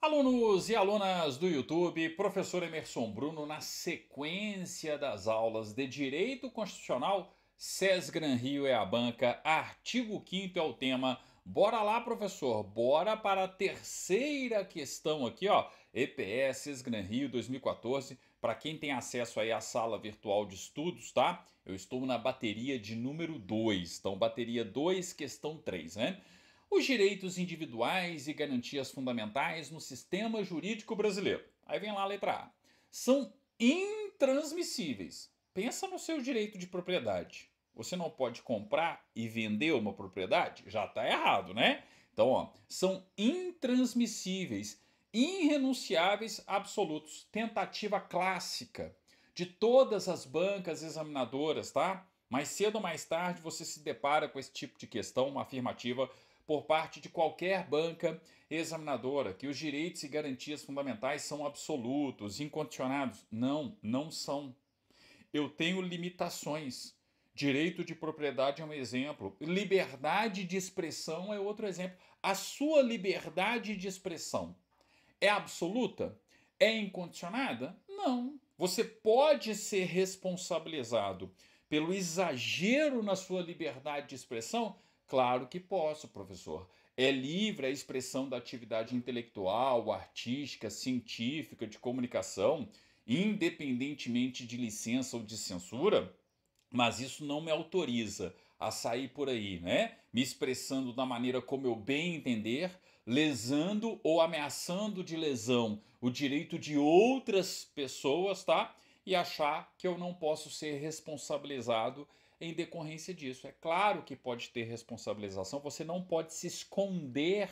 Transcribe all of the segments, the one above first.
Alunos e alunas do YouTube, professor Emerson Bruno na sequência das aulas de Direito Constitucional, SES Gran Rio é a banca, artigo 5 é o tema. Bora lá, professor, bora para a terceira questão aqui, ó, EPS SES Gran Rio 2014, para quem tem acesso aí à sala virtual de estudos, tá? Eu estou na bateria de número 2, então bateria 2, questão 3, né? os direitos individuais e garantias fundamentais no sistema jurídico brasileiro. Aí vem lá a letra A. São intransmissíveis. Pensa no seu direito de propriedade. Você não pode comprar e vender uma propriedade? Já está errado, né? Então, ó, são intransmissíveis, irrenunciáveis absolutos. Tentativa clássica de todas as bancas examinadoras, tá? Mais cedo ou mais tarde você se depara com esse tipo de questão, uma afirmativa por parte de qualquer banca examinadora que os direitos e garantias fundamentais são absolutos, incondicionados. Não, não são. Eu tenho limitações. Direito de propriedade é um exemplo, liberdade de expressão é outro exemplo. A sua liberdade de expressão é absoluta? É incondicionada? Não. Você pode ser responsabilizado pelo exagero na sua liberdade de expressão Claro que posso, professor. É livre a expressão da atividade intelectual, artística, científica, de comunicação, independentemente de licença ou de censura? mas isso não me autoriza a sair por aí, né? Me expressando da maneira como eu bem entender, lesando ou ameaçando de lesão o direito de outras pessoas, tá? E achar que eu não posso ser responsabilizado em decorrência disso. É claro que pode ter responsabilização, você não pode se esconder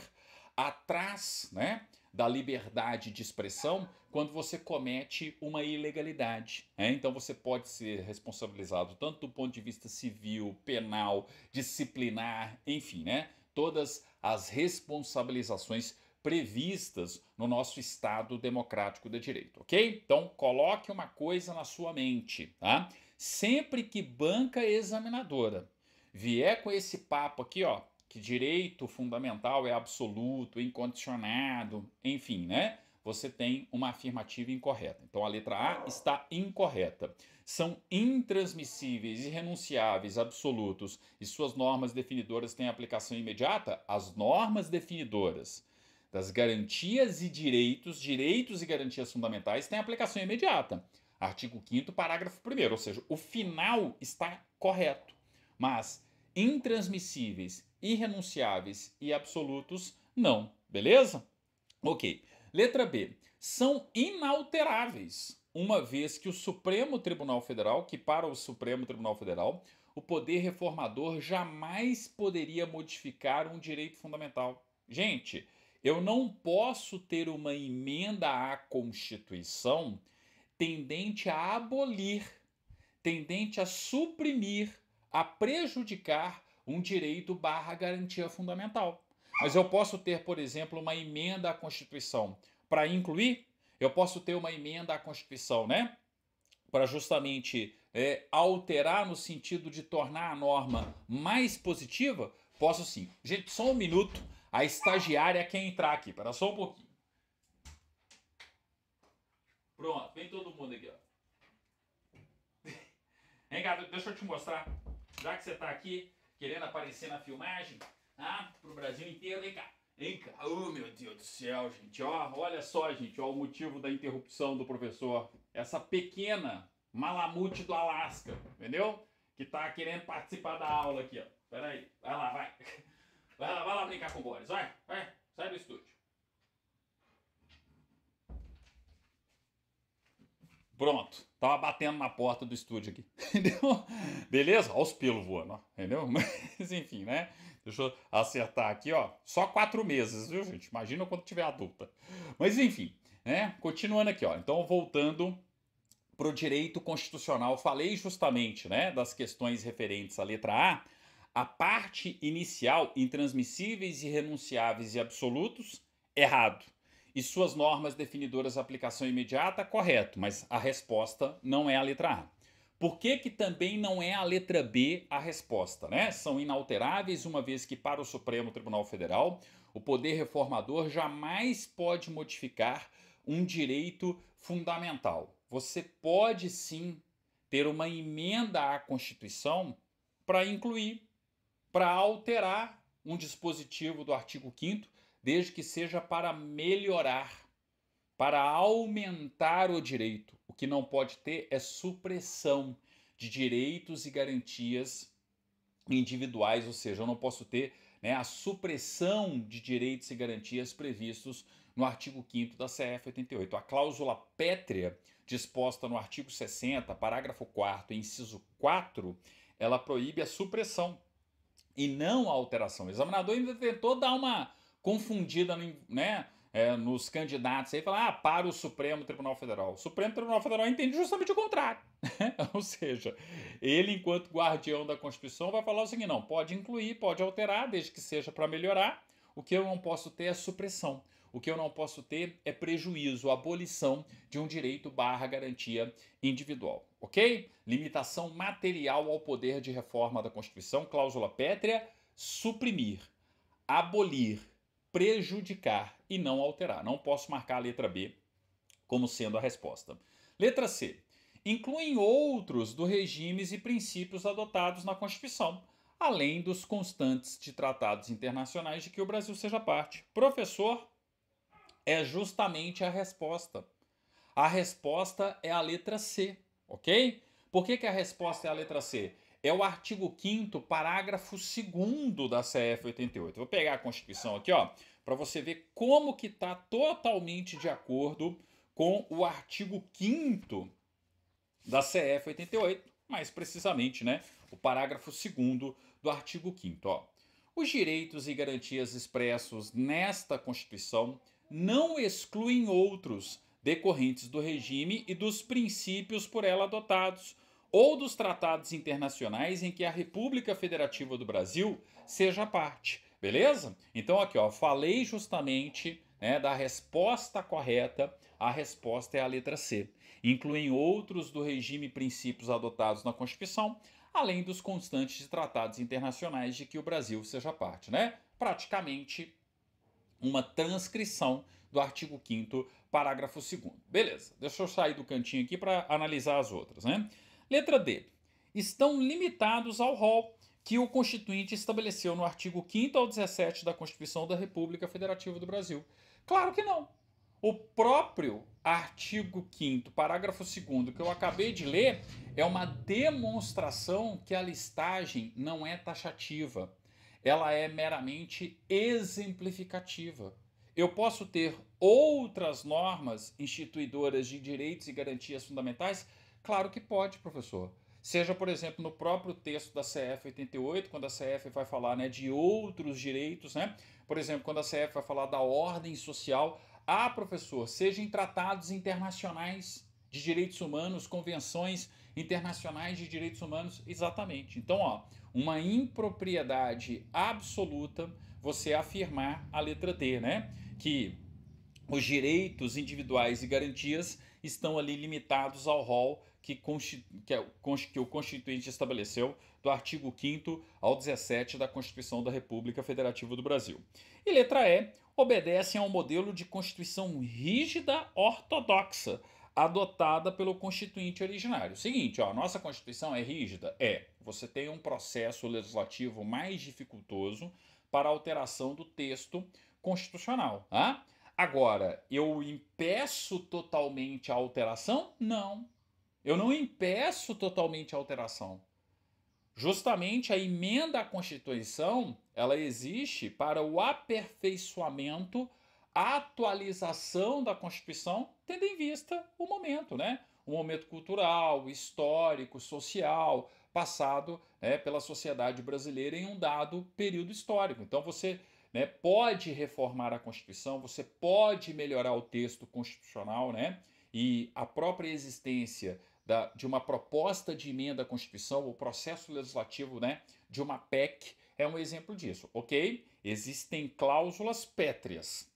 atrás né, da liberdade de expressão quando você comete uma ilegalidade. Né? Então você pode ser responsabilizado tanto do ponto de vista civil, penal, disciplinar, enfim, né? Todas as responsabilizações previstas no nosso Estado democrático de direito, ok? Então coloque uma coisa na sua mente, tá? Sempre que banca examinadora vier com esse papo aqui, ó, que direito fundamental é absoluto, incondicionado, enfim, né? Você tem uma afirmativa incorreta. Então a letra A está incorreta. São intransmissíveis, irrenunciáveis, absolutos e suas normas definidoras têm aplicação imediata? As normas definidoras das garantias e direitos, direitos e garantias fundamentais têm aplicação imediata. Artigo 5, parágrafo 1. Ou seja, o final está correto, mas intransmissíveis, irrenunciáveis e absolutos, não. Beleza? Ok. Letra B. São inalteráveis, uma vez que o Supremo Tribunal Federal, que para o Supremo Tribunal Federal, o poder reformador jamais poderia modificar um direito fundamental. Gente, eu não posso ter uma emenda à Constituição tendente a abolir, tendente a suprimir, a prejudicar um direito barra garantia fundamental. Mas eu posso ter, por exemplo, uma emenda à Constituição para incluir, eu posso ter uma emenda à Constituição, né? Para justamente é, alterar no sentido de tornar a norma mais positiva, posso sim. Gente, só um minuto, a estagiária quer entrar aqui, para só um pouquinho. Pronto, vem todo mundo aqui, ó. Vem cá, deixa eu te mostrar. Já que você tá aqui querendo aparecer na filmagem, tá? Pro Brasil inteiro, vem cá. Vem cá. Oh, meu Deus do céu, gente. Ó, olha só, gente, ó, o motivo da interrupção do professor. Essa pequena malamute do Alasca, entendeu? Que tá querendo participar da aula aqui, ó. Pera aí. Vai lá, vai. Vai lá, vai lá brincar com o Boris, vai, vai. Pronto, tava batendo na porta do estúdio aqui, entendeu? Beleza? Olha os pelos voando, ó. entendeu? Mas enfim, né? Deixa eu acertar aqui, ó. Só quatro meses, viu, gente? Imagina quando tiver adulta. Mas enfim, né? Continuando aqui, ó. Então, voltando pro direito constitucional, falei justamente, né, das questões referentes à letra A. A parte inicial, intransmissíveis, irrenunciáveis e absolutos, errado e suas normas definidoras de aplicação imediata, correto, mas a resposta não é a letra A. Por que, que também não é a letra B a resposta? Né? São inalteráveis, uma vez que, para o Supremo Tribunal Federal, o poder reformador jamais pode modificar um direito fundamental. Você pode sim ter uma emenda à Constituição para incluir, para alterar um dispositivo do artigo 5 desde que seja para melhorar, para aumentar o direito. O que não pode ter é supressão de direitos e garantias individuais, ou seja, eu não posso ter né, a supressão de direitos e garantias previstos no artigo 5 da CF 88. A cláusula pétrea disposta no artigo 60, parágrafo 4 inciso 4, ela proíbe a supressão e não a alteração. O examinador ainda tentou dar uma confundida né, é, nos candidatos aí, falar ah, para o Supremo Tribunal Federal. O Supremo Tribunal Federal entende justamente o contrário. Ou seja, ele, enquanto guardião da Constituição, vai falar o seguinte: não, pode incluir, pode alterar, desde que seja para melhorar. O que eu não posso ter é supressão. O que eu não posso ter é prejuízo, abolição de um direito barra garantia individual. Ok? Limitação material ao poder de reforma da Constituição, cláusula pétrea, suprimir, abolir, prejudicar e não alterar. Não posso marcar a letra B como sendo a resposta. Letra C. Incluem outros dos regimes e princípios adotados na Constituição, além dos constantes de tratados internacionais de que o Brasil seja parte. Professor, é justamente a resposta. A resposta é a letra C, ok? Por que, que a resposta é a letra C? é o artigo 5 parágrafo 2 da CF 88. Vou pegar a Constituição aqui, ó, para você ver como que tá totalmente de acordo com o artigo 5 da CF 88, mais precisamente, né, o parágrafo 2 do artigo 5 ó. Os direitos e garantias expressos nesta Constituição não excluem outros decorrentes do regime e dos princípios por ela adotados, ou dos tratados internacionais em que a República Federativa do Brasil seja parte, beleza? Então aqui, ó, falei justamente né, da resposta correta, a resposta é a letra C. Incluem outros do regime e princípios adotados na Constituição, além dos constantes de tratados internacionais de que o Brasil seja parte, né? Praticamente uma transcrição do artigo 5 parágrafo 2 Beleza, deixa eu sair do cantinho aqui para analisar as outras, né? Letra D. Estão limitados ao rol que o Constituinte estabeleceu no artigo 5 ao 17 da Constituição da República Federativa do Brasil. Claro que não. O próprio artigo 5, parágrafo 2, que eu acabei de ler, é uma demonstração que a listagem não é taxativa. Ela é meramente exemplificativa. Eu posso ter outras normas instituidoras de direitos e garantias fundamentais Claro que pode, professor. Seja, por exemplo, no próprio texto da CF 88, quando a CF vai falar né, de outros direitos, né? Por exemplo, quando a CF vai falar da ordem social, ah, professor, seja em tratados internacionais de direitos humanos, convenções internacionais de direitos humanos, exatamente. Então, ó, uma impropriedade absoluta você afirmar a letra D, né? Que os direitos individuais e garantias estão ali limitados ao rol que, é que, o Constituinte estabeleceu do artigo 5 ao 17 da Constituição da República Federativa do Brasil. E letra E, obedecem ao modelo de Constituição rígida ortodoxa adotada pelo Constituinte originário. Seguinte, ó, a nossa Constituição é rígida? É. Você tem um processo legislativo mais dificultoso para alteração do texto constitucional. ah. Agora, eu impeço totalmente a alteração? Não. Eu não impeço totalmente a alteração. Justamente a emenda à Constituição, ela existe para o aperfeiçoamento, a atualização da Constituição, tendo em vista o momento, né? O momento cultural, histórico, social, passado né, pela sociedade brasileira em um dado período histórico. Então você né? Pode reformar a Constituição, você pode melhorar o texto constitucional, né? E a própria existência da, de uma proposta de emenda à Constituição, o processo legislativo, né, de uma PEC é um exemplo disso, ok? Existem cláusulas pétreas.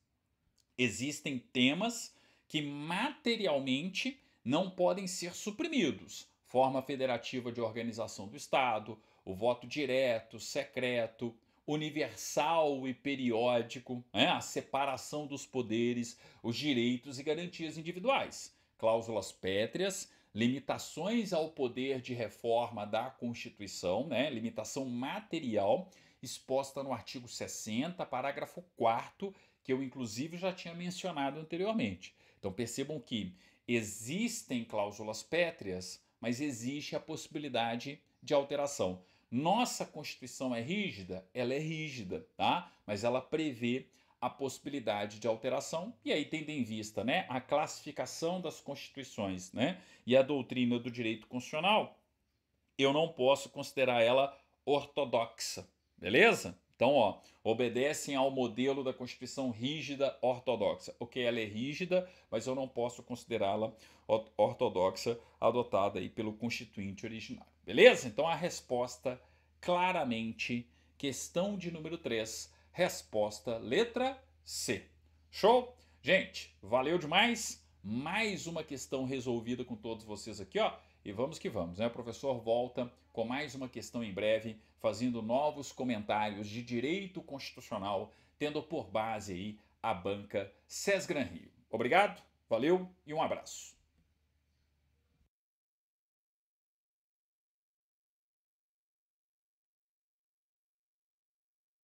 Existem temas que materialmente não podem ser suprimidos. Forma federativa de organização do Estado, o voto direto, secreto, universal e periódico, né? a separação dos poderes, os direitos e garantias individuais, cláusulas pétreas, limitações ao poder de reforma da Constituição, né? limitação material exposta no artigo 60, parágrafo 4 que eu inclusive já tinha mencionado anteriormente. Então percebam que existem cláusulas pétreas, mas existe a possibilidade de alteração. Nossa Constituição é rígida? Ela é rígida, tá? Mas ela prevê a possibilidade de alteração, e aí tendo em vista né, a classificação das constituições né, e a doutrina do direito constitucional, eu não posso considerar ela ortodoxa, beleza? Então, ó, obedecem ao modelo da Constituição rígida ortodoxa. Ok, ela é rígida, mas eu não posso considerá-la ortodoxa adotada aí pelo constituinte originário. Beleza? Então a resposta claramente, questão de número 3, resposta letra C. Show? Gente, valeu demais. Mais uma questão resolvida com todos vocês aqui, ó. E vamos que vamos, né? O professor volta com mais uma questão em breve, fazendo novos comentários de direito constitucional, tendo por base aí a banca Sesgran Rio. Obrigado, valeu e um abraço.